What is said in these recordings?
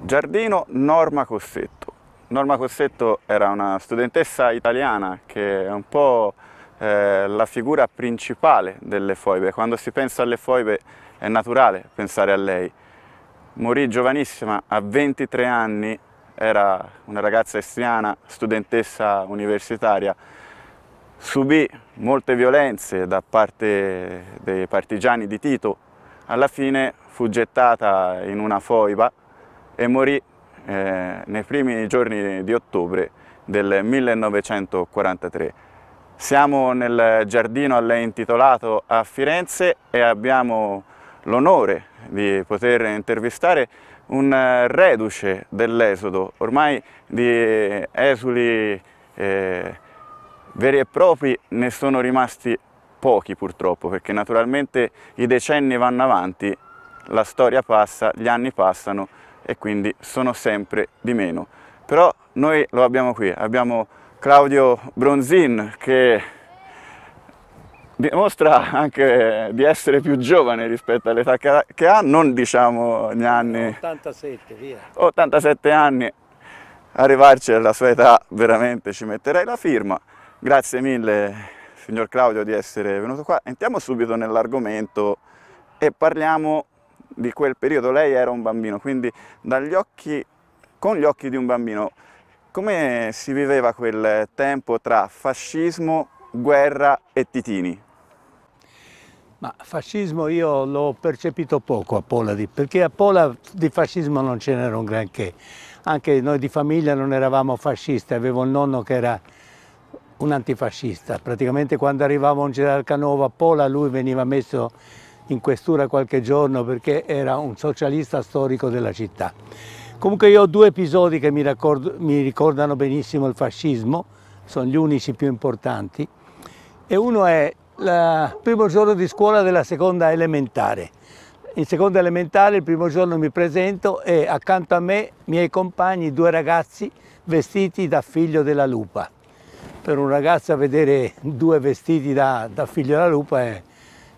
Giardino Norma Cossetto. Norma Cossetto era una studentessa italiana che è un po' eh, la figura principale delle foibe. Quando si pensa alle foibe è naturale pensare a lei. Morì giovanissima, a 23 anni, era una ragazza estriana, studentessa universitaria. Subì molte violenze da parte dei partigiani di Tito. Alla fine fu gettata in una foiba e morì eh, nei primi giorni di ottobre del 1943. Siamo nel giardino a lei intitolato a Firenze e abbiamo l'onore di poter intervistare un eh, reduce dell'esodo, ormai di eh, esuli eh, veri e propri ne sono rimasti pochi purtroppo, perché naturalmente i decenni vanno avanti, la storia passa, gli anni passano e quindi sono sempre di meno. Però noi lo abbiamo qui, abbiamo Claudio Bronzin che dimostra anche di essere più giovane rispetto all'età che ha, non diciamo gli anni... 87, via. 87 anni, arrivarci alla sua età veramente ci metterei la firma. Grazie mille signor Claudio di essere venuto qua. Entriamo subito nell'argomento e parliamo di quel periodo, lei era un bambino, quindi dagli occhi, con gli occhi di un bambino, come si viveva quel tempo tra fascismo, guerra e titini? Ma fascismo io l'ho percepito poco a Pola, perché a Pola di fascismo non ce n'era un granché. Anche noi di famiglia non eravamo fascisti, avevo un nonno che era un antifascista. Praticamente quando arrivava un generale Canova a Pola lui veniva messo in questura qualche giorno perché era un socialista storico della città. Comunque io ho due episodi che mi, raccordo, mi ricordano benissimo il fascismo, sono gli unici più importanti, e uno è il primo giorno di scuola della seconda elementare. In seconda elementare il primo giorno mi presento e accanto a me i miei compagni, due ragazzi vestiti da figlio della lupa. Per un ragazzo vedere due vestiti da, da figlio della lupa è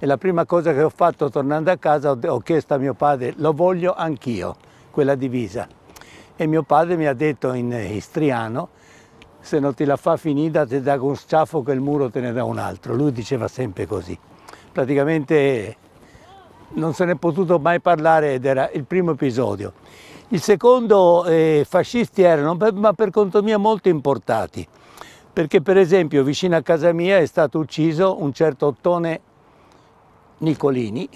e la prima cosa che ho fatto tornando a casa ho chiesto a mio padre lo voglio anch'io, quella divisa. E mio padre mi ha detto in eh, istriano se non ti la fa finita ti dà un sciaffo che il muro te ne dà un altro. Lui diceva sempre così. Praticamente non se ne è potuto mai parlare ed era il primo episodio. Il secondo, eh, fascisti erano, ma per conto mio molto importati, perché per esempio vicino a casa mia è stato ucciso un certo Ottone Nicolini,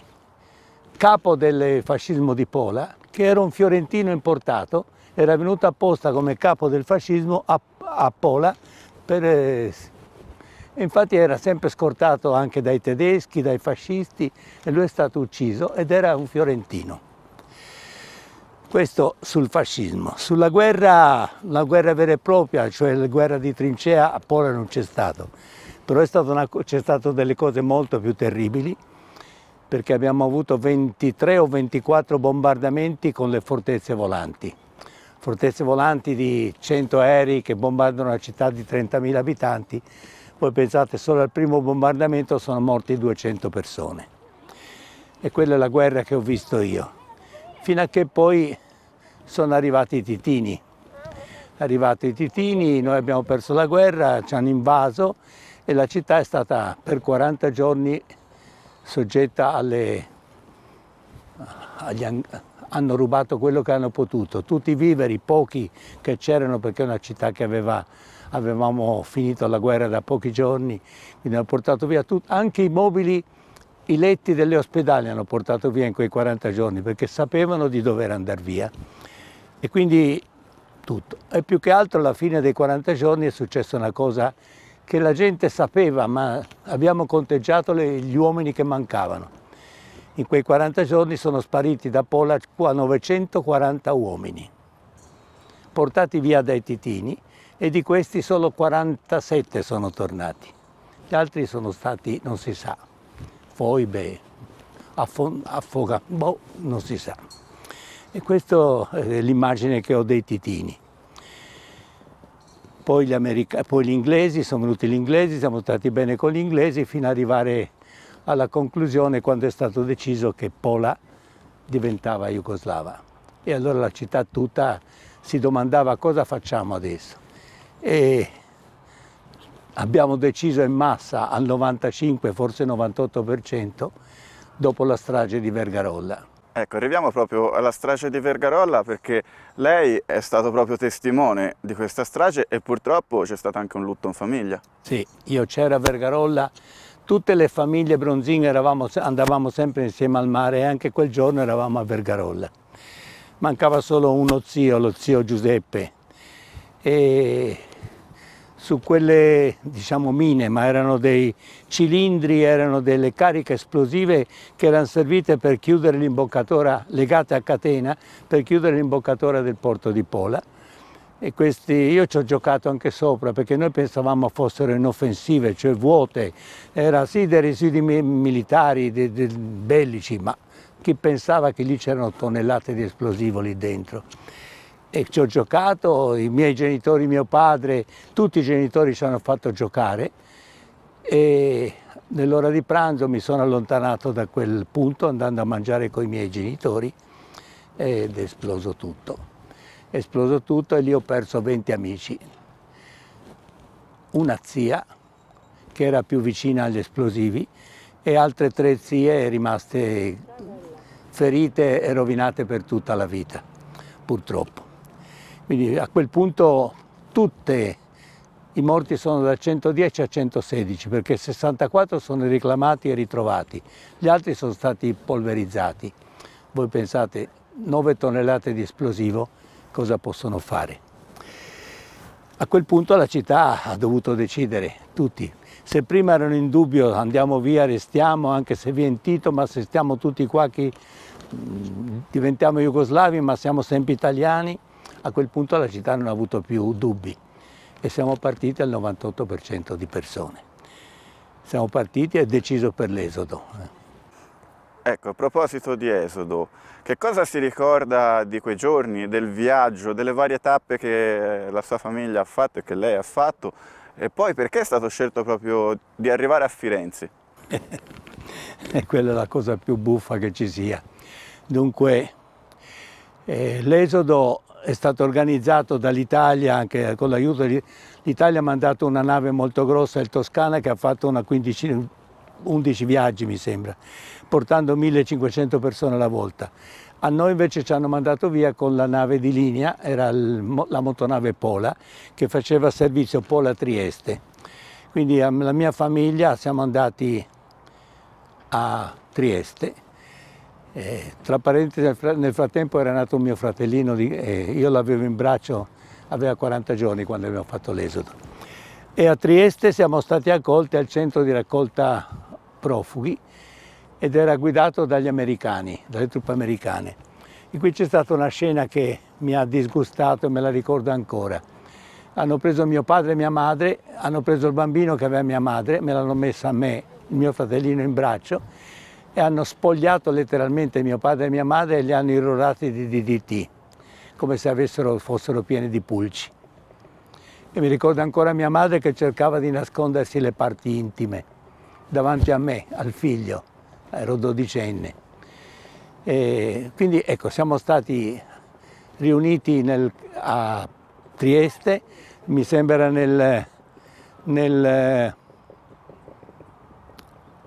capo del fascismo di Pola, che era un fiorentino importato, era venuto apposta come capo del fascismo a, a Pola, per, eh, infatti era sempre scortato anche dai tedeschi, dai fascisti, e lui è stato ucciso ed era un fiorentino. Questo sul fascismo. Sulla guerra, la guerra vera e propria, cioè la guerra di trincea, a Pola non c'è stato, però c'è stato, stato delle cose molto più terribili perché abbiamo avuto 23 o 24 bombardamenti con le fortezze volanti. Fortezze volanti di 100 aerei che bombardano una città di 30.000 abitanti. Voi pensate, solo al primo bombardamento sono morti 200 persone. E quella è la guerra che ho visto io. Fino a che poi sono arrivati i titini. Arrivati i titini, noi abbiamo perso la guerra, ci hanno invaso e la città è stata per 40 giorni soggetta alle... Agli, hanno rubato quello che hanno potuto, tutti i viveri, pochi che c'erano perché è una città che aveva, avevamo finito la guerra da pochi giorni, quindi hanno portato via tutto, anche i mobili, i letti delle ospedali hanno portato via in quei 40 giorni perché sapevano di dover andare via e quindi tutto. E più che altro alla fine dei 40 giorni è successa una cosa che la gente sapeva, ma abbiamo conteggiato le, gli uomini che mancavano. In quei 40 giorni sono spariti da Pola 940 uomini, portati via dai titini e di questi solo 47 sono tornati. Gli altri sono stati, non si sa, foibe, affogati, boh, non si sa. E questa è l'immagine che ho dei titini poi gli, America, poi gli inglesi, sono venuti gli inglesi, siamo stati bene con gli inglesi fino ad arrivare alla conclusione quando è stato deciso che Pola diventava Jugoslava. E allora la città tutta si domandava cosa facciamo adesso. E abbiamo deciso in massa al 95, forse 98%, dopo la strage di Vergarolla. Ecco, arriviamo proprio alla strage di Vergarolla perché lei è stato proprio testimone di questa strage e purtroppo c'è stato anche un lutto in famiglia. Sì, io c'ero a Vergarolla, tutte le famiglie bronzine eravamo, andavamo sempre insieme al mare e anche quel giorno eravamo a Vergarolla. Mancava solo uno zio, lo zio Giuseppe, e su quelle diciamo mine, ma erano dei cilindri, erano delle cariche esplosive che erano servite per chiudere l'imboccatura, legate a catena, per chiudere l'imboccatura del porto di Pola. E questi, io ci ho giocato anche sopra perché noi pensavamo fossero inoffensive, cioè vuote, era sì dei residui militari, dei, dei bellici, ma chi pensava che lì c'erano tonnellate di esplosivo lì dentro e ci ho giocato, i miei genitori, mio padre, tutti i genitori ci hanno fatto giocare e nell'ora di pranzo mi sono allontanato da quel punto andando a mangiare con i miei genitori ed esploso tutto. esploso tutto e lì ho perso 20 amici. Una zia che era più vicina agli esplosivi e altre tre zie rimaste ferite e rovinate per tutta la vita, purtroppo. Quindi a quel punto tutti i morti sono da 110 a 116 perché 64 sono reclamati e ritrovati, gli altri sono stati polverizzati. Voi pensate 9 tonnellate di esplosivo cosa possono fare? A quel punto la città ha dovuto decidere, tutti, se prima erano in dubbio andiamo via, restiamo, anche se viene Tito, ma se stiamo tutti qua che mm, diventiamo jugoslavi, ma siamo sempre italiani, a quel punto la città non ha avuto più dubbi e siamo partiti al 98% di persone. Siamo partiti e deciso per l'esodo. Eh. Ecco, a proposito di Esodo, che cosa si ricorda di quei giorni, del viaggio, delle varie tappe che eh, la sua famiglia ha fatto e che lei ha fatto? E poi perché è stato scelto proprio di arrivare a Firenze? e quella è la cosa più buffa che ci sia. Dunque, eh, l'esodo è stato organizzato dall'Italia, anche con l'aiuto dell'Italia ha mandato una nave molto grossa, il Toscana, che ha fatto 15, 11 viaggi mi sembra, portando 1500 persone alla volta. A noi invece ci hanno mandato via con la nave di linea, era il, la motonave Pola, che faceva servizio Pola-Trieste. Quindi ehm, la mia famiglia siamo andati a Trieste eh, tra parentesi, nel frattempo era nato un mio fratellino, di, eh, io l'avevo in braccio, aveva 40 giorni quando abbiamo fatto l'esodo. E a Trieste siamo stati accolti al centro di raccolta profughi ed era guidato dagli americani, dalle truppe americane. E qui c'è stata una scena che mi ha disgustato e me la ricordo ancora. Hanno preso mio padre e mia madre, hanno preso il bambino che aveva mia madre, me l'hanno messa a me, il mio fratellino in braccio e hanno spogliato letteralmente mio padre e mia madre e li hanno irrorati di DDT, come se avessero, fossero pieni di pulci. E mi ricordo ancora mia madre che cercava di nascondersi le parti intime davanti a me, al figlio, ero dodicenne. E quindi ecco, siamo stati riuniti nel, a Trieste, mi sembra nel, nel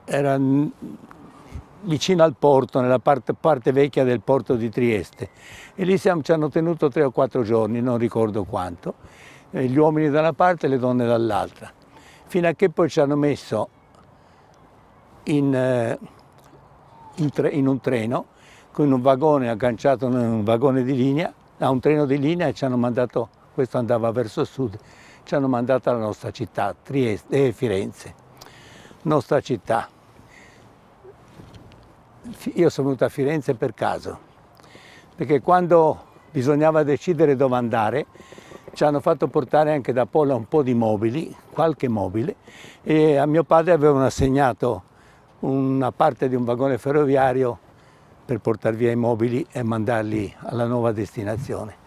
era vicino al porto, nella parte, parte, vecchia del porto di Trieste e lì siamo, ci hanno tenuto tre o quattro giorni, non ricordo quanto, eh, gli uomini da una parte e le donne dall'altra, fino a che poi ci hanno messo in, eh, in, tre, in un treno con un vagone agganciato a un vagone di linea, a un treno di linea e ci hanno mandato, questo andava verso sud, ci hanno mandato alla nostra città, Trieste, eh, Firenze, nostra città io sono venuto a Firenze per caso, perché quando bisognava decidere dove andare ci hanno fatto portare anche da Pola un po' di mobili, qualche mobile, e a mio padre avevano assegnato una parte di un vagone ferroviario per portare via i mobili e mandarli alla nuova destinazione.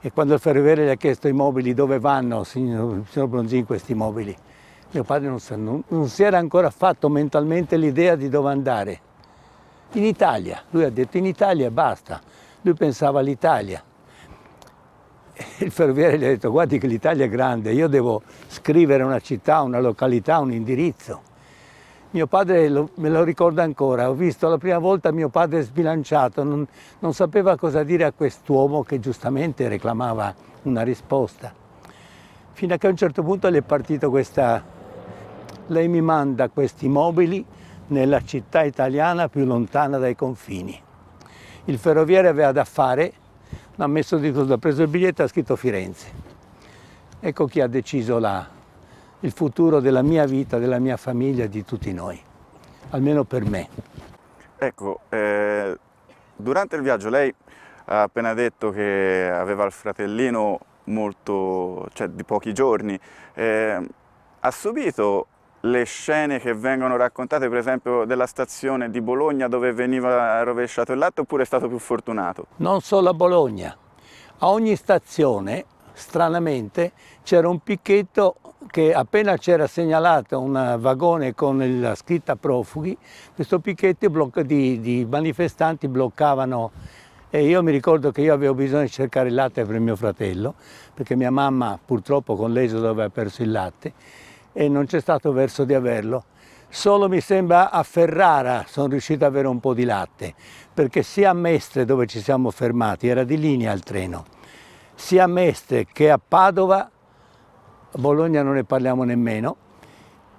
E quando il ferroviere gli ha chiesto i mobili dove vanno, signor, signor Bronzin, questi mobili, mio padre non, non, non si era ancora fatto mentalmente l'idea di dove andare in Italia. Lui ha detto in Italia basta, lui pensava all'Italia. Il ferroviere gli ha detto guardi che l'Italia è grande, io devo scrivere una città, una località, un indirizzo. Mio padre lo, me lo ricorda ancora, ho visto la prima volta mio padre sbilanciato, non, non sapeva cosa dire a quest'uomo che giustamente reclamava una risposta. Fino a che a un certo punto gli è partito questa, lei mi manda questi mobili nella città italiana più lontana dai confini. Il ferroviere aveva da fare, ha messo di tutto, ha preso il biglietto e ha scritto Firenze. Ecco chi ha deciso la, il futuro della mia vita, della mia famiglia, e di tutti noi, almeno per me. Ecco, eh, durante il viaggio lei ha appena detto che aveva il fratellino molto, cioè di pochi giorni, eh, ha subito le scene che vengono raccontate, per esempio della stazione di Bologna dove veniva rovesciato il latte, oppure è stato più fortunato? Non solo a Bologna, a ogni stazione, stranamente, c'era un picchetto che appena c'era segnalato un vagone con la scritta profughi, questo picchetto di, di manifestanti bloccavano e io mi ricordo che io avevo bisogno di cercare il latte per mio fratello, perché mia mamma purtroppo con l'esodo aveva perso il latte e non c'è stato verso di averlo. Solo mi sembra a Ferrara sono riuscito ad avere un po' di latte, perché sia a Mestre dove ci siamo fermati, era di linea il treno, sia a Mestre che a Padova, Bologna non ne parliamo nemmeno,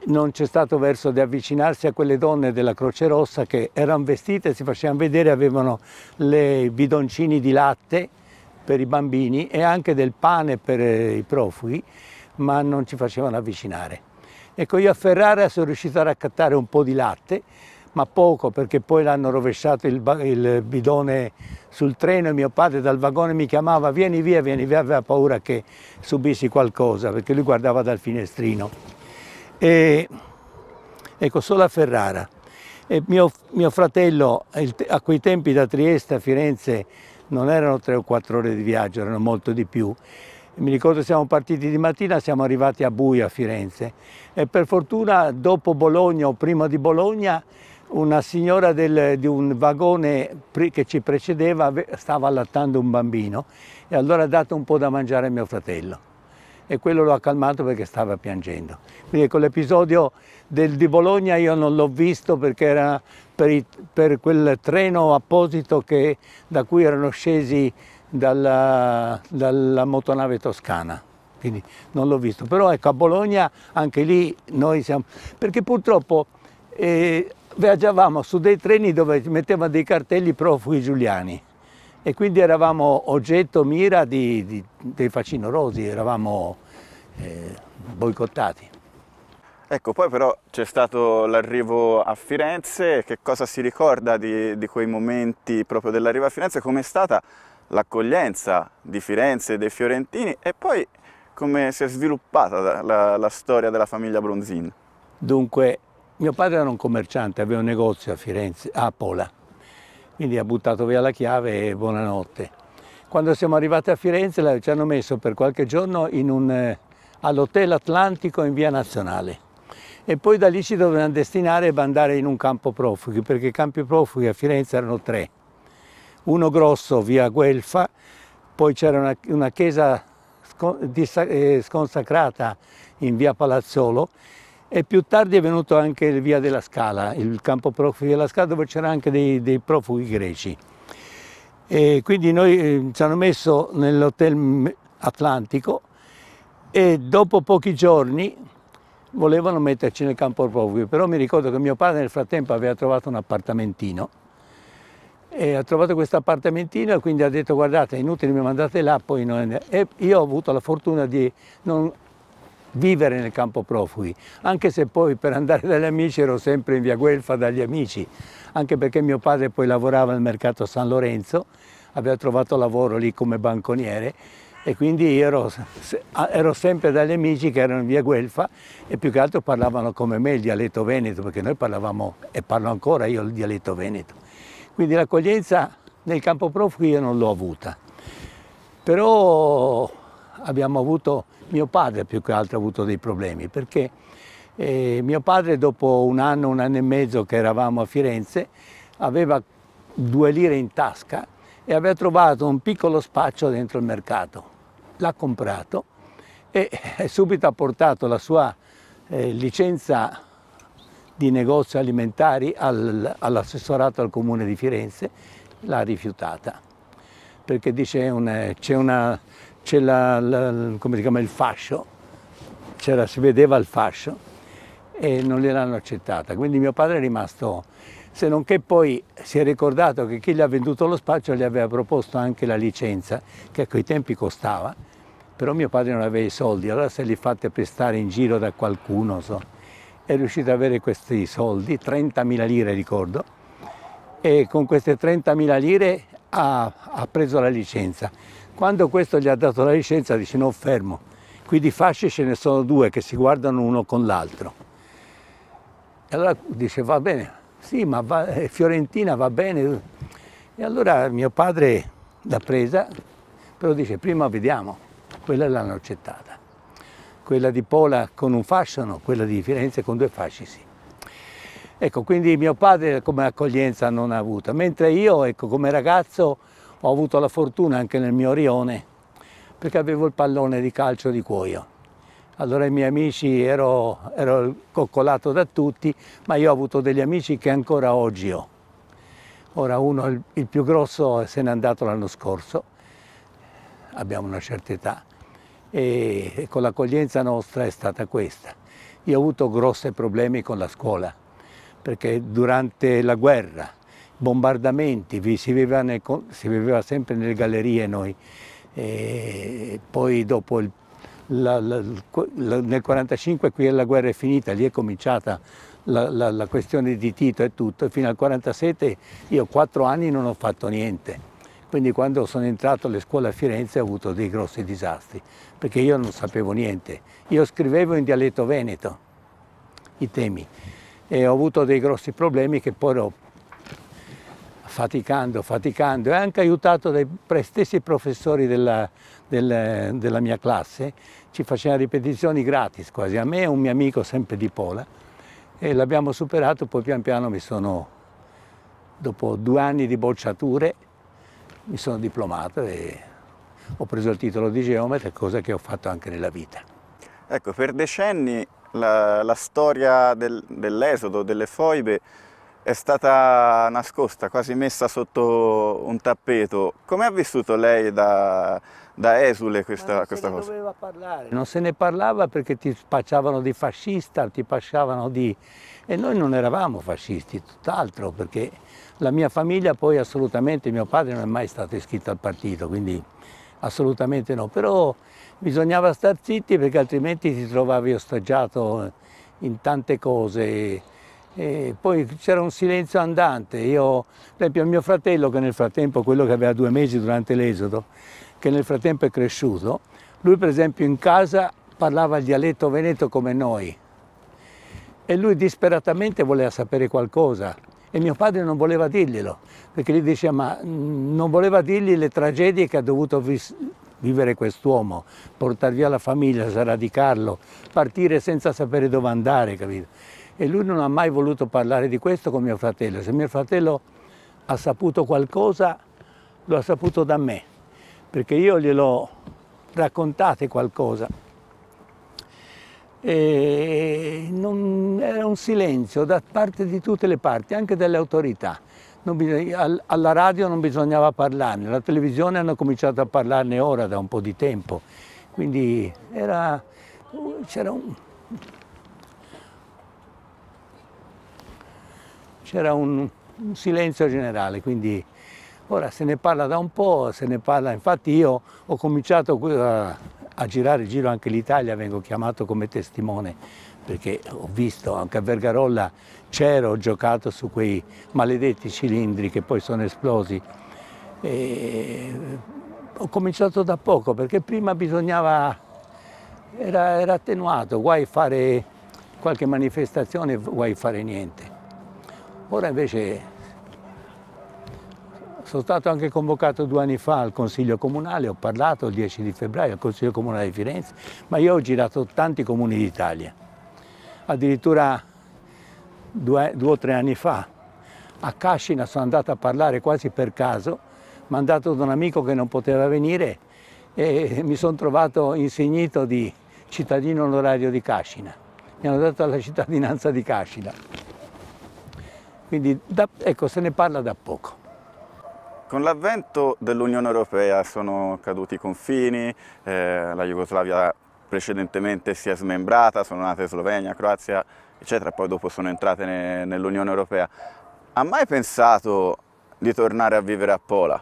non c'è stato verso di avvicinarsi a quelle donne della Croce Rossa che erano vestite, si facevano vedere, avevano le bidoncini di latte per i bambini e anche del pane per eh, i profughi, ma non ci facevano avvicinare. Ecco, io a Ferrara sono riuscito a raccattare un po' di latte, ma poco perché poi l'hanno rovesciato il, il, bidone sul treno e mio padre dal vagone mi chiamava vieni via, vieni via, aveva paura che subissi qualcosa perché lui guardava dal finestrino. E, ecco, solo a Ferrara. Mio, mio, fratello a quei tempi da Trieste a Firenze non erano tre o quattro ore di viaggio, erano molto di più mi ricordo siamo partiti di mattina, siamo arrivati a buio a Firenze e per fortuna dopo Bologna o prima di Bologna una signora del, di un vagone che ci precedeva stava allattando un bambino e allora ha dato un po' da mangiare a mio fratello e quello l'ho calmato perché stava piangendo. Quindi ecco l'episodio di Bologna io non l'ho visto perché era per, i, per quel treno apposito che, da cui erano scesi dalla, dalla motonave toscana quindi non l'ho visto. Però ecco, a Bologna anche lì noi siamo... Perché purtroppo eh, viaggiavamo su dei treni dove mettevano dei cartelli profughi giuliani e quindi eravamo oggetto, mira di, di, dei facinorosi, eravamo eh, boicottati. Ecco, poi però c'è stato l'arrivo a Firenze, che cosa si ricorda di, di quei momenti proprio dell'arrivo a Firenze? Com'è stata l'accoglienza di Firenze e dei fiorentini e poi come si è sviluppata la, la, storia della famiglia Bronzin. Dunque, mio padre era un commerciante, aveva un negozio a Firenze, a Pola, quindi ha buttato via la chiave e buonanotte. Quando siamo arrivati a Firenze ci hanno messo per qualche giorno eh, all'Hotel Atlantico in via Nazionale e poi da lì ci dovevano destinare e andare in un campo profughi, perché i campi profughi a Firenze erano tre uno grosso via Guelfa, poi c'era una, una, chiesa eh, sconsacrata in via Palazzolo e più tardi è venuto anche il via della Scala, il campo profughi della Scala dove c'erano anche dei, dei, profughi greci. E quindi noi eh, ci hanno messo nell'hotel Atlantico e dopo pochi giorni volevano metterci nel campo profughi, però mi ricordo che mio padre nel frattempo aveva trovato un appartamentino e ha trovato questo appartamentino e quindi ha detto guardate è inutile mi mandate là poi non... e io ho avuto la fortuna di non vivere nel campo profughi anche se poi per andare dagli amici ero sempre in via Guelfa dagli amici anche perché mio padre poi lavorava al mercato San Lorenzo aveva trovato lavoro lì come banconiere e quindi ero, ero, sempre dagli amici che erano in via Guelfa e più che altro parlavano come me il dialetto veneto perché noi parlavamo e parlo ancora io il dialetto veneto quindi l'accoglienza nel campo profughi io non l'ho avuta. Però abbiamo avuto, mio padre più che altro ha avuto dei problemi, perché eh, mio padre dopo un anno, un anno e mezzo che eravamo a Firenze, aveva due lire in tasca e aveva trovato un piccolo spaccio dentro il mercato. L'ha comprato e subito ha portato la sua eh, licenza di negozi alimentari all'assessorato al comune di Firenze, l'ha rifiutata perché dice c'è una, c'è la, la, come si chiama, il fascio, si vedeva il fascio e non gliel'hanno accettata, quindi mio padre è rimasto, se non che poi si è ricordato che chi gli ha venduto lo spaccio gli aveva proposto anche la licenza, che a quei tempi costava, però mio padre non aveva i soldi, allora se li fate prestare in giro da qualcuno, so, è riuscito ad avere questi soldi, 30.000 lire ricordo, e con queste 30.000 lire ha, ha, preso la licenza. Quando questo gli ha dato la licenza dice no fermo, qui di fasce ce ne sono due che si guardano uno con l'altro. E allora dice va bene, sì ma va, eh, Fiorentina va bene. E allora mio padre l'ha presa, però dice prima vediamo, quella l'hanno accettata quella di Pola con un fascio, no, quella di Firenze con due fasci, sì. Ecco, quindi mio padre come accoglienza non ha avuta, mentre io, ecco, come ragazzo ho avuto la fortuna anche nel mio rione, perché avevo il pallone di calcio di cuoio. Allora i miei amici ero, ero coccolato da tutti, ma io ho avuto degli amici che ancora oggi ho. Ora uno, il più grosso, se n'è andato l'anno scorso, abbiamo una certa età, e con l'accoglienza nostra è stata questa. Io ho avuto grossi problemi con la scuola, perché durante la guerra, bombardamenti, si viveva, nel, si viveva sempre nelle gallerie noi, e poi dopo il, la, la, nel 1945 qui la guerra è finita, lì è cominciata la, la, la, questione di Tito e tutto, e fino al 1947 io quattro anni non ho fatto niente. Quindi quando sono entrato alle scuole a Firenze ho avuto dei grossi disastri, perché io non sapevo niente. Io scrivevo in dialetto veneto i temi e ho avuto dei grossi problemi che poi ho faticando, faticando e anche aiutato dai stessi professori della, della, della mia classe, ci facevano ripetizioni gratis quasi, a me e un mio amico sempre di Pola e l'abbiamo superato, poi pian piano mi sono, dopo due anni di bocciature, mi sono diplomato e ho preso il titolo di geometra, cosa che ho fatto anche nella vita. Ecco, per decenni la, la storia del, dell'esodo, delle foibe, è stata nascosta, quasi messa sotto un tappeto. Come ha vissuto lei da, da esule questa, non questa cosa? Non se ne parlava perché ti spacciavano di fascista, ti spacciavano di, e noi non eravamo fascisti, tutt'altro, perché la mia famiglia poi assolutamente, mio padre non è mai stato iscritto al partito, quindi assolutamente no. Però bisognava star zitti perché altrimenti ti trovavi ostaggiato in tante cose. E poi c'era un silenzio andante. Io, per esempio, mio fratello, che nel frattempo, quello che aveva due mesi durante l'esodo, che nel frattempo è cresciuto, lui per esempio in casa parlava il dialetto veneto come noi, e lui disperatamente voleva sapere qualcosa e mio padre non voleva dirglielo, perché gli diceva ma mm, non voleva dirgli le tragedie che ha dovuto vivere quest'uomo, portare via la famiglia, sradicarlo, partire senza sapere dove andare, capito? E lui non ha mai voluto parlare di questo con mio fratello, se mio fratello ha saputo qualcosa lo ha saputo da me, perché io glielo raccontato qualcosa non, era un silenzio da parte di tutte le parti, anche delle autorità. Bisogna, alla radio non bisognava parlarne, alla televisione hanno cominciato a parlarne ora da un po' di tempo, quindi c'era un, un, un silenzio generale, quindi ora se ne parla da un po', se ne parla, infatti io ho cominciato a a girare il giro anche l'Italia vengo chiamato come testimone perché ho visto anche a Vergarolla c'ero, ho giocato su quei maledetti cilindri che poi sono esplosi. E ho cominciato da poco perché prima bisognava, era, era attenuato, guai fare qualche manifestazione, guai fare niente. Ora invece sono stato anche convocato due anni fa al Consiglio Comunale, ho parlato il 10 di febbraio al Consiglio Comunale di Firenze, ma io ho girato tanti comuni d'Italia. Addirittura due, due o tre anni fa a Cascina sono andato a parlare quasi per caso, mandato da un amico che non poteva venire e mi sono trovato insignito di cittadino onorario di Cascina. Mi hanno dato la cittadinanza di Cascina. Quindi da, ecco, se ne parla da poco. Con l'avvento dell'Unione Europea sono caduti i confini, eh, la Jugoslavia precedentemente si è smembrata, sono nate Slovenia, Croazia, eccetera, poi dopo sono entrate ne, nell'Unione Europea. Ha mai pensato di tornare a vivere a Pola?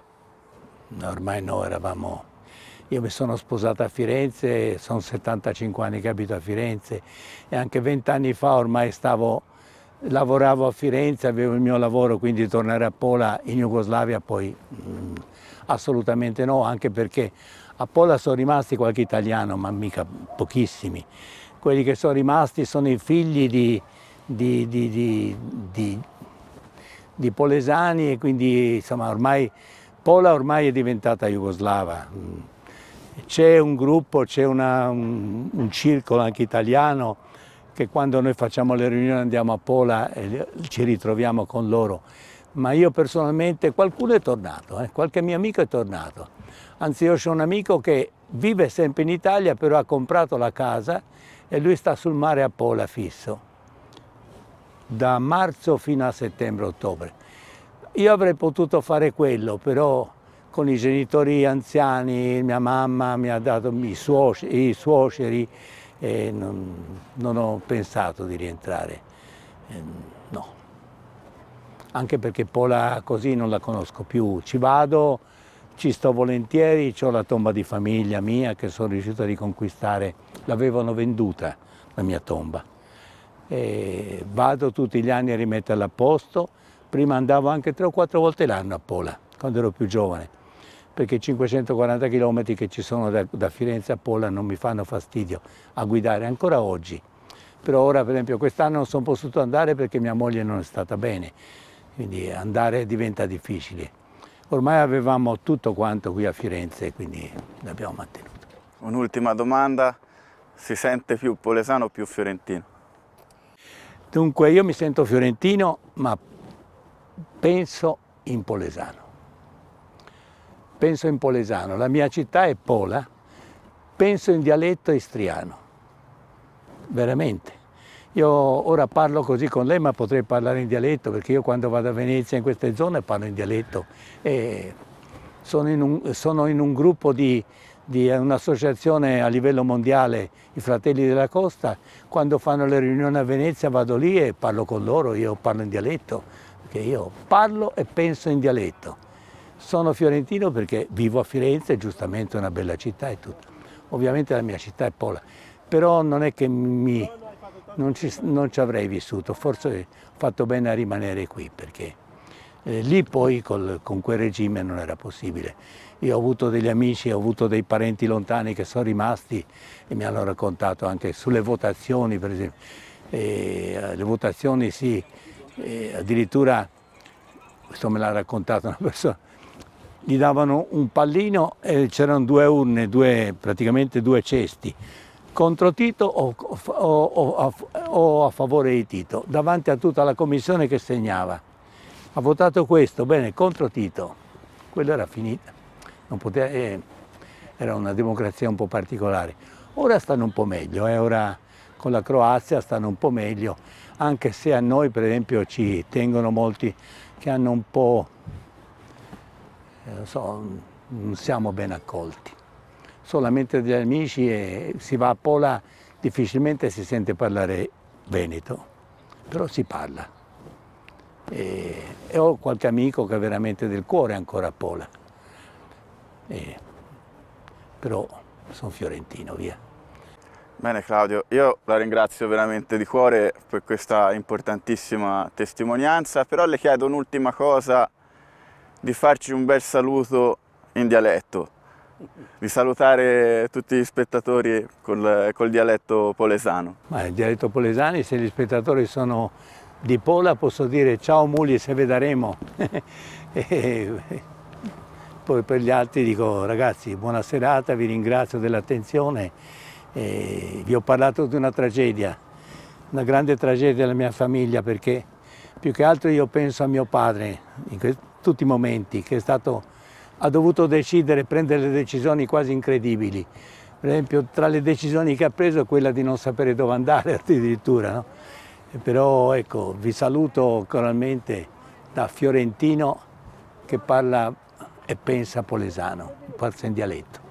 No, ormai no, eravamo... Io mi sono sposato a Firenze, sono 75 anni che abito a Firenze e anche 20 anni fa ormai stavo lavoravo a Firenze, avevo il mio lavoro, quindi tornare a Pola in Jugoslavia poi mh, mm, assolutamente no, anche perché a Pola sono rimasti qualche italiano, ma mica pochissimi. Quelli che sono rimasti sono i figli di, di, di, di polesani e quindi insomma ormai Pola ormai è diventata jugoslava. Mm. C'è un gruppo, c'è un, un circolo anche italiano che quando noi facciamo le riunioni andiamo a Pola e ci ritroviamo con loro, ma io personalmente, qualcuno è tornato, eh? qualche mio amico è tornato. Anzi, io ho un amico che vive sempre in Italia, però ha comprato la casa e lui sta sul mare a Pola fisso, da marzo fino a settembre-ottobre. Io avrei potuto fare quello, però con i genitori anziani, mia mamma mi ha dato i suoceri, i suoceri e non, non ho pensato di rientrare, eh, no. Anche perché Pola così non la conosco più, ci vado, ci sto volentieri, ho la tomba di famiglia mia che sono riuscito a riconquistare, l'avevano venduta la mia tomba. E vado tutti gli anni a rimetterla a posto, prima andavo anche tre o quattro volte l'anno a Pola, quando ero più giovane perché 540 km che ci sono da, da, Firenze a Pola non mi fanno fastidio a guidare ancora oggi. Però ora per esempio quest'anno non sono potuto andare perché mia moglie non è stata bene, quindi andare diventa difficile. Ormai avevamo tutto quanto qui a Firenze, quindi l'abbiamo mantenuto. Un'ultima domanda, si sente più polesano o più fiorentino? Dunque io mi sento fiorentino, ma penso in polesano penso in polesano, la mia città è Pola, penso in dialetto istriano, veramente. Io ora parlo così con lei, ma potrei parlare in dialetto, perché io quando vado a Venezia in queste zone parlo in dialetto. Sono in, un, sono, in un, gruppo di, di un'associazione a livello mondiale, i Fratelli della Costa. Quando fanno le riunioni a Venezia vado lì e parlo con loro, io parlo in dialetto, perché io parlo e penso in dialetto. Sono fiorentino perché vivo a Firenze, giustamente è una bella città e tutto. Ovviamente la mia città è Pola, però non è che mi, non, ci, non ci avrei vissuto, forse ho fatto bene a rimanere qui perché eh, lì poi col, con quel regime non era possibile. Io ho avuto degli amici, ho avuto dei parenti lontani che sono rimasti e mi hanno raccontato anche sulle votazioni, per esempio. E, eh, le votazioni sì, addirittura, questo me l'ha raccontato una persona, gli davano un pallino e c'erano due urne, due, praticamente due cesti, contro Tito o, o, o, o, a favore di Tito, davanti a tutta la commissione che segnava. Ha votato questo, bene, contro Tito. Quello era finito, poteva, eh, era una democrazia un po' particolare. Ora stanno un po' meglio, eh, ora con la Croazia stanno un po' meglio, anche se a noi per esempio ci tengono molti che hanno un po' eh, so, non siamo ben accolti. Solamente degli amici e si va a Pola, difficilmente si sente parlare veneto, però si parla. E, e ho qualche amico che è veramente del cuore ancora a Pola. E, però sono fiorentino, via. Bene Claudio, io la ringrazio veramente di cuore per questa importantissima testimonianza, però le chiedo un'ultima cosa di farci un bel saluto in dialetto, di salutare tutti gli spettatori col, col dialetto polesano. Ma il dialetto polesano, se gli spettatori sono di Pola, posso dire ciao Muli, se vedremo. poi per gli altri dico ragazzi, buona serata, vi ringrazio dell'attenzione. vi ho parlato di una tragedia, una grande tragedia della mia famiglia perché più che altro io penso a mio padre, tutti i momenti, che è stato, ha dovuto decidere, prendere decisioni quasi incredibili. Per esempio tra le decisioni che ha preso è quella di non sapere dove andare addirittura. No? Però ecco, vi saluto coralmente da fiorentino che parla e pensa polesano, parla in dialetto.